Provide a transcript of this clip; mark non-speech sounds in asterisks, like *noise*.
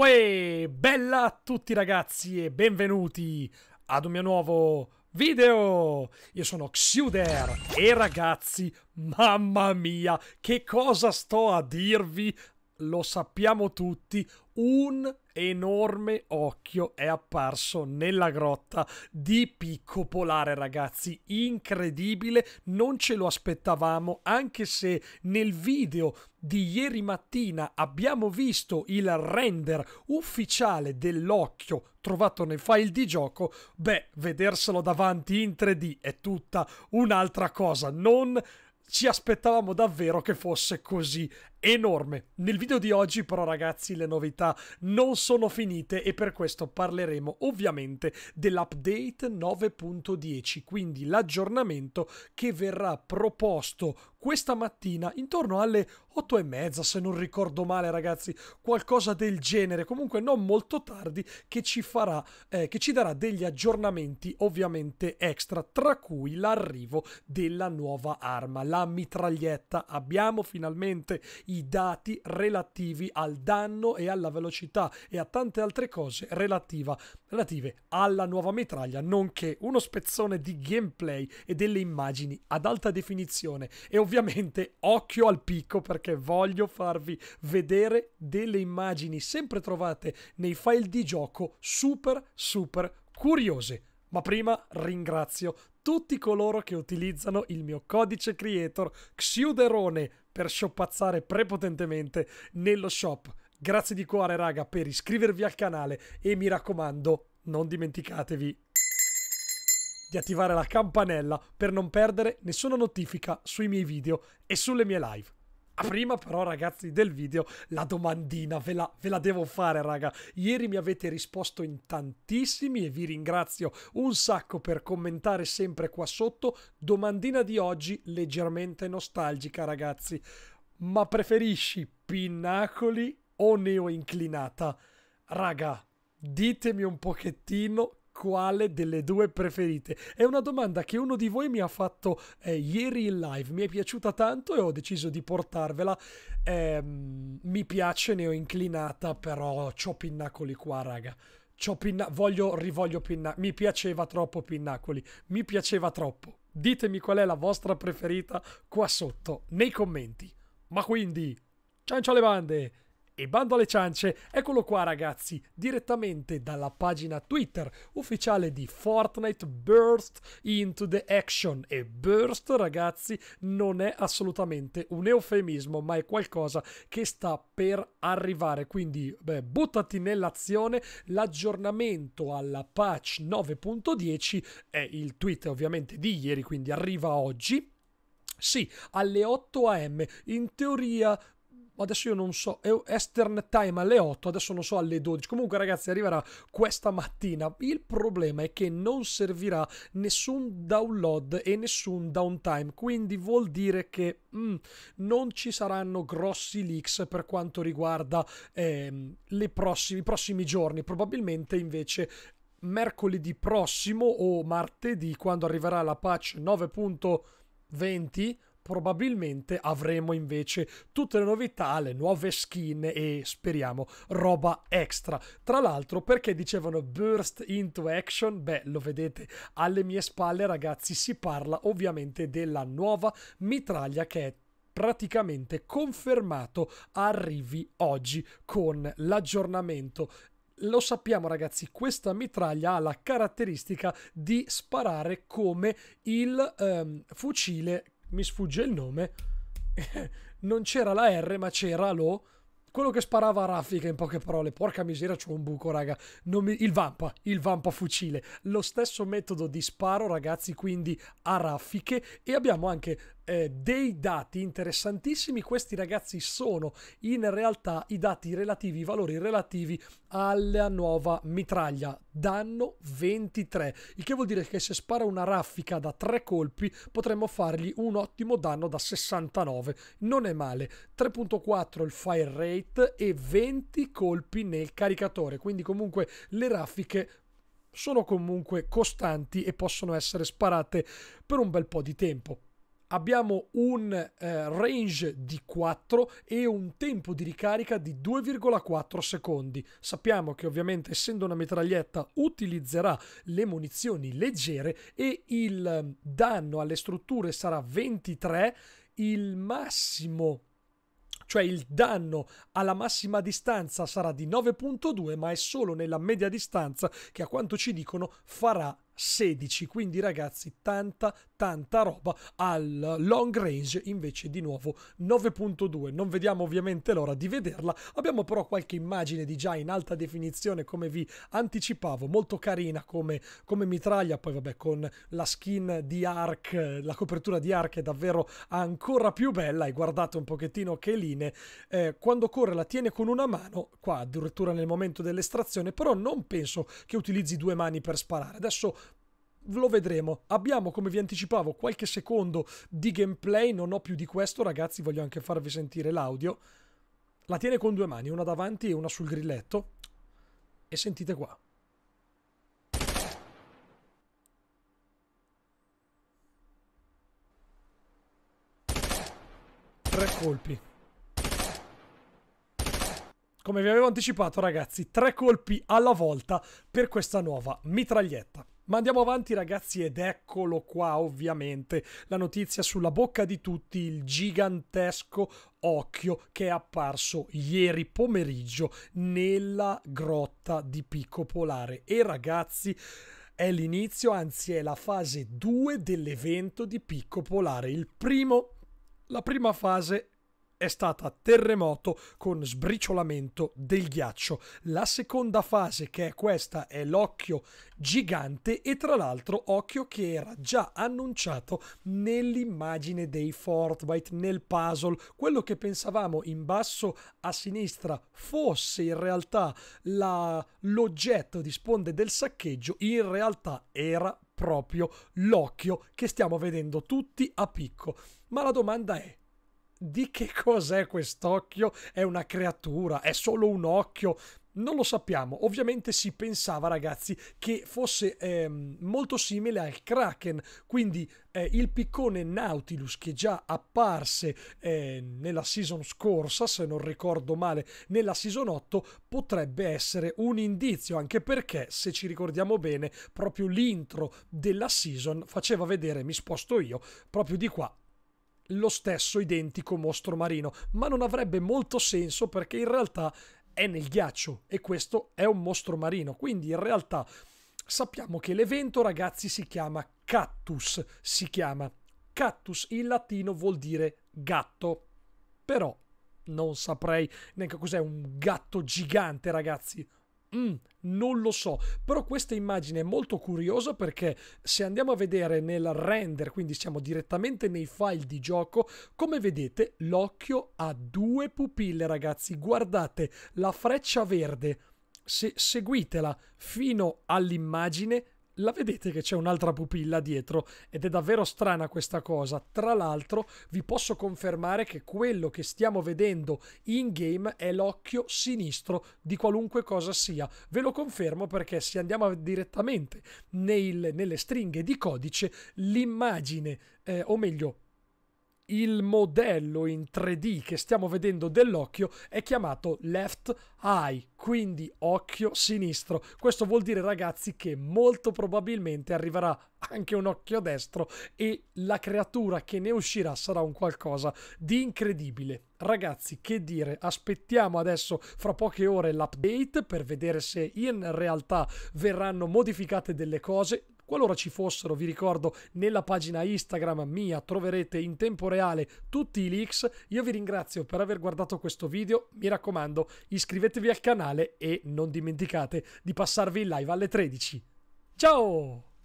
Uè, bella a tutti ragazzi e benvenuti ad un mio nuovo video! Io sono Xuder e ragazzi, mamma mia, che cosa sto a dirvi? Lo sappiamo tutti, un enorme occhio è apparso nella grotta di Picco Polare, ragazzi. Incredibile, non ce lo aspettavamo, anche se nel video di ieri mattina abbiamo visto il render ufficiale dell'occhio trovato nei file di gioco, beh, vederselo davanti in 3D è tutta un'altra cosa, non ci aspettavamo davvero che fosse così enorme. Nel video di oggi però ragazzi le novità non sono finite e per questo parleremo ovviamente dell'update 9.10, quindi l'aggiornamento che verrà proposto questa mattina, intorno alle 8 e mezza, se non ricordo male, ragazzi, qualcosa del genere, comunque non molto tardi, che ci farà, eh, che ci darà degli aggiornamenti ovviamente extra, tra cui l'arrivo della nuova arma, la mitraglietta. Abbiamo finalmente i dati relativi al danno e alla velocità e a tante altre cose relativa, relative alla nuova mitraglia, nonché uno spezzone di gameplay e delle immagini ad alta definizione e ovviamente ovviamente occhio al picco perché voglio farvi vedere delle immagini sempre trovate nei file di gioco super super curiose. Ma prima ringrazio tutti coloro che utilizzano il mio codice creator Xiuderone per shoppazzare prepotentemente nello shop. Grazie di cuore raga per iscrivervi al canale e mi raccomando non dimenticatevi di attivare la campanella per non perdere nessuna notifica sui miei video e sulle mie live. A prima però ragazzi del video la domandina ve la, ve la, devo fare raga. Ieri mi avete risposto in tantissimi e vi ringrazio un sacco per commentare sempre qua sotto. Domandina di oggi leggermente nostalgica ragazzi. Ma preferisci pinnacoli o neo inclinata? Raga, ditemi un pochettino quale delle due preferite? È una domanda che uno di voi mi ha fatto eh, ieri in live, mi è piaciuta tanto e ho deciso di portarvela. Eh, mi piace, ne ho inclinata, però ho pinnacoli qua, raga. C'ho pinna- voglio, rivoglio pinnacoli. Mi piaceva troppo pinnacoli, mi piaceva troppo. Ditemi qual è la vostra preferita qua sotto, nei commenti. Ma quindi, ciancio alle bande! E bando alle ciance, eccolo qua ragazzi, direttamente dalla pagina Twitter ufficiale di Fortnite Burst into the Action. E burst ragazzi non è assolutamente un eufemismo, ma è qualcosa che sta per arrivare. Quindi beh, buttati nell'azione, l'aggiornamento alla patch 9.10 è il tweet ovviamente di ieri, quindi arriva oggi. Sì, alle 8 am in teoria adesso io non so, è Eastern Time alle 8, adesso non so alle 12. Comunque ragazzi arriverà questa mattina. Il problema è che non servirà nessun download e nessun downtime, quindi vuol dire che mm, non ci saranno grossi leaks per quanto riguarda eh, prossime, i prossimi giorni. Probabilmente invece mercoledì prossimo o martedì quando arriverà la patch 9.20 probabilmente avremo invece tutte le novità, le nuove skin e speriamo roba extra. Tra l'altro, perché dicevano burst into action? Beh, lo vedete alle mie spalle, ragazzi, si parla ovviamente della nuova mitraglia che è praticamente confermato arrivi oggi con l'aggiornamento lo sappiamo ragazzi, questa mitraglia ha la caratteristica di sparare come il ehm, fucile mi sfugge il nome, *laughs* non c'era la R ma c'era lo, quello che sparava a raffica in poche parole, porca misera c'ho un buco raga, mi... il vampa, il vampa fucile, lo stesso metodo di sparo ragazzi quindi a raffiche e abbiamo anche eh, dei dati interessantissimi. Questi ragazzi sono in realtà i dati relativi, i valori relativi alla nuova mitraglia, danno 23, il che vuol dire che se spara una raffica da tre colpi potremmo fargli un ottimo danno da 69, non è male. 3.4 il fire rate e 20 colpi nel caricatore, quindi comunque le raffiche sono comunque costanti e possono essere sparate per un bel po' di tempo abbiamo un eh, range di 4 e un tempo di ricarica di 2,4 secondi. Sappiamo che ovviamente essendo una mitraglietta utilizzerà le munizioni leggere e il ehm, danno alle strutture sarà 23, il massimo cioè il danno alla massima distanza sarà di 9.2 ma è solo nella media distanza che a quanto ci dicono farà 16. Quindi ragazzi, tanta, tanta roba al long range invece di nuovo 9.2. Non vediamo ovviamente l'ora di vederla. Abbiamo però qualche immagine di già in alta definizione, come vi anticipavo, molto carina come, come mitraglia. Poi vabbè, con la skin di Ark, la copertura di Ark è davvero ancora più bella. E guardate un pochettino che linee. Eh, quando corre la tiene con una mano, qua addirittura nel momento dell'estrazione, però non penso che utilizzi due mani per sparare. Adesso lo vedremo. Abbiamo, come vi anticipavo, qualche secondo di gameplay. Non ho più di questo, ragazzi. Voglio anche farvi sentire l'audio. La tiene con due mani, una davanti e una sul grilletto. E sentite qua. Tre colpi. Come vi avevo anticipato ragazzi, tre colpi alla volta per questa nuova mitraglietta. Ma andiamo avanti ragazzi ed eccolo qua ovviamente la notizia sulla bocca di tutti, il gigantesco occhio che è apparso ieri pomeriggio nella grotta di Picco Polare. E ragazzi è l'inizio, anzi è la fase 2 dell'evento di Picco Polare, il primo la prima fase è stata terremoto con sbriciolamento del ghiaccio. La seconda fase, che è questa, è l'occhio gigante e tra l'altro occhio che era già annunciato nell'immagine dei Fortnite, nel puzzle. Quello che pensavamo in basso a sinistra fosse in realtà la, l'oggetto di sponde del saccheggio, in realtà era proprio l'occhio che stiamo vedendo tutti a picco. Ma la domanda è, di che cos'è quest'occhio? È una creatura? È solo un occhio? Non lo sappiamo, ovviamente si pensava ragazzi che fosse ehm, molto simile al Kraken, quindi eh, il piccone Nautilus che già apparse eh, nella season scorsa, se non ricordo male, nella season 8 potrebbe essere un indizio, anche perché se ci ricordiamo bene proprio l'intro della season faceva vedere, mi sposto io, proprio di qua lo stesso identico mostro marino, ma non avrebbe molto senso perché in realtà è nel ghiaccio e questo è un mostro marino, quindi in realtà sappiamo che l'evento ragazzi si chiama Cactus, si chiama Cactus in latino vuol dire gatto, però non saprei neanche cos'è un gatto gigante ragazzi, Mm, non lo so, però questa immagine è molto curiosa perché se andiamo a vedere nel render, quindi siamo direttamente nei file di gioco, come vedete l'occhio ha due pupille ragazzi, guardate la freccia verde, se seguitela fino all'immagine la vedete che c'è un'altra pupilla dietro ed è davvero strana questa cosa. Tra l'altro vi posso confermare che quello che stiamo vedendo in game è l'occhio sinistro di qualunque cosa sia. Ve lo confermo perché se andiamo direttamente nel, nelle stringhe di codice l'immagine, eh, o meglio il modello in 3D che stiamo vedendo dell'occhio è chiamato left eye, quindi occhio sinistro. Questo vuol dire ragazzi che molto probabilmente arriverà anche un occhio destro e la creatura che ne uscirà sarà un qualcosa di incredibile. Ragazzi, che dire, aspettiamo adesso fra poche ore l'update per vedere se in realtà verranno modificate delle cose Qualora ci fossero, vi ricordo, nella pagina Instagram mia troverete in tempo reale tutti i leaks. Io vi ringrazio per aver guardato questo video. Mi raccomando, iscrivetevi al canale e non dimenticate di passarvi in live alle 13. Ciao!